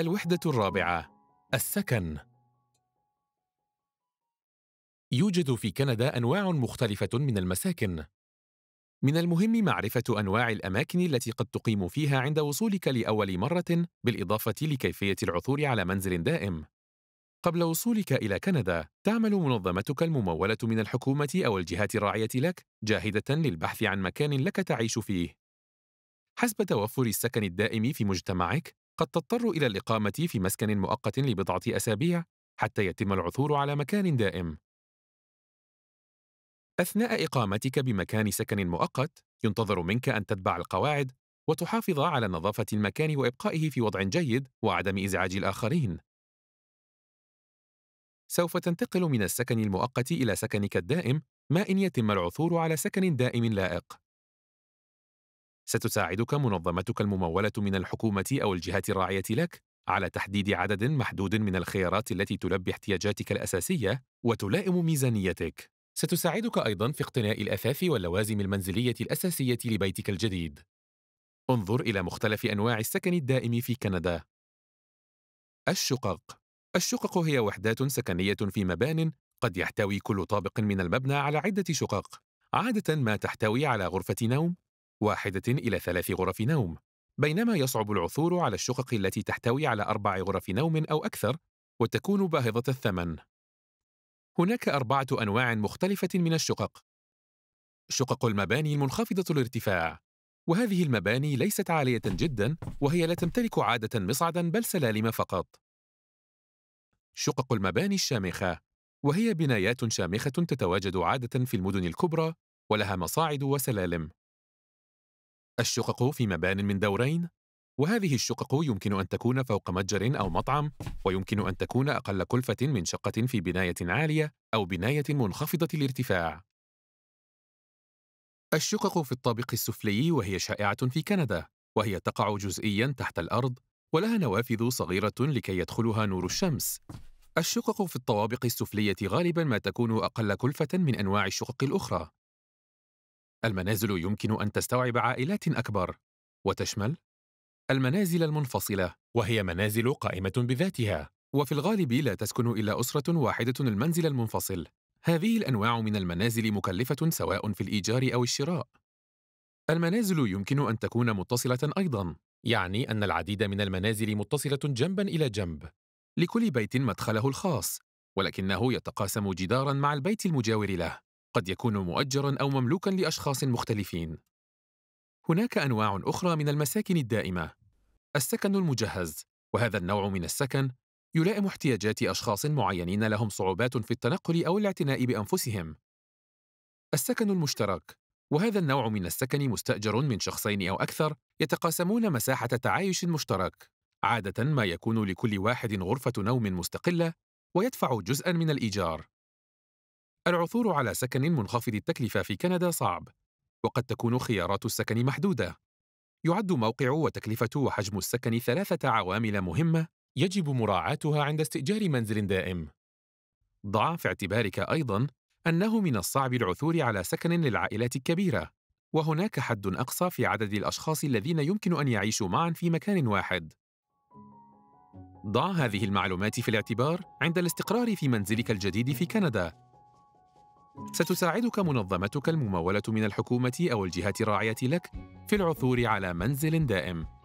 الوحدة الرابعة السكن يوجد في كندا أنواع مختلفة من المساكن. من المهم معرفة أنواع الأماكن التي قد تقيم فيها عند وصولك لأول مرة، بالإضافة لكيفية العثور على منزل دائم. قبل وصولك إلى كندا، تعمل منظمتك الممولة من الحكومة أو الجهات الراعية لك جاهدة للبحث عن مكان لك تعيش فيه. حسب توفر السكن الدائم في مجتمعك، قد تضطر إلى الإقامة في مسكن مؤقت لبضعة أسابيع حتى يتم العثور على مكان دائم. أثناء إقامتك بمكان سكن مؤقت، ينتظر منك أن تتبع القواعد وتحافظ على نظافة المكان وإبقائه في وضع جيد وعدم إزعاج الآخرين. سوف تنتقل من السكن المؤقت إلى سكنك الدائم ما إن يتم العثور على سكن دائم لائق. ستساعدك منظمتك الممولة من الحكومة أو الجهات الراعية لك على تحديد عدد محدود من الخيارات التي تلبي احتياجاتك الأساسية وتلائم ميزانيتك. ستساعدك أيضاً في اقتناء الأثاث واللوازم المنزلية الأساسية لبيتك الجديد. انظر إلى مختلف أنواع السكن الدائم في كندا. الشقق الشقق هي وحدات سكنية في مبان قد يحتوي كل طابق من المبنى على عدة شقق، عادة ما تحتوي على غرفة نوم، واحدة إلى ثلاث غرف نوم، بينما يصعب العثور على الشقق التي تحتوي على أربع غرف نوم أو أكثر وتكون باهظة الثمن. هناك أربعة أنواع مختلفة من الشقق. شقق المباني المنخفضة الارتفاع، وهذه المباني ليست عالية جدا وهي لا تمتلك عادة مصعدا بل سلالم فقط. شقق المباني الشامخة، وهي بنايات شامخة تتواجد عادة في المدن الكبرى ولها مصاعد وسلالم. الشقق في مبان من دورين وهذه الشقق يمكن أن تكون فوق متجر أو مطعم ويمكن أن تكون أقل كلفة من شقة في بناية عالية أو بناية منخفضة الارتفاع الشقق في الطابق السفلي وهي شائعة في كندا وهي تقع جزئيا تحت الأرض ولها نوافذ صغيرة لكي يدخلها نور الشمس الشقق في الطوابق السفلية غالبا ما تكون أقل كلفة من أنواع الشقق الأخرى المنازل يمكن أن تستوعب عائلات أكبر وتشمل المنازل المنفصلة وهي منازل قائمة بذاتها وفي الغالب لا تسكن إلا أسرة واحدة المنزل المنفصل هذه الأنواع من المنازل مكلفة سواء في الإيجار أو الشراء المنازل يمكن أن تكون متصلة أيضاً يعني أن العديد من المنازل متصلة جنباً إلى جنب لكل بيت مدخله الخاص ولكنه يتقاسم جداراً مع البيت المجاور له قد يكون مؤجرا او مملوكا لاشخاص مختلفين هناك انواع اخرى من المساكن الدائمه السكن المجهز وهذا النوع من السكن يلائم احتياجات اشخاص معينين لهم صعوبات في التنقل او الاعتناء بانفسهم السكن المشترك وهذا النوع من السكن مستاجر من شخصين او اكثر يتقاسمون مساحه تعايش مشترك عاده ما يكون لكل واحد غرفه نوم مستقله ويدفع جزءا من الايجار العثور على سكن منخفض التكلفة في كندا صعب، وقد تكون خيارات السكن محدودة. يعد موقع وتكلفة وحجم السكن ثلاثة عوامل مهمة يجب مراعاتها عند استئجار منزل دائم. ضع في اعتبارك أيضاً أنه من الصعب العثور على سكن للعائلات الكبيرة، وهناك حد أقصى في عدد الأشخاص الذين يمكن أن يعيشوا معاً في مكان واحد. ضع هذه المعلومات في الاعتبار عند الاستقرار في منزلك الجديد في كندا ستساعدك منظمتك الممولة من الحكومة أو الجهات الراعية لك في العثور على منزل دائم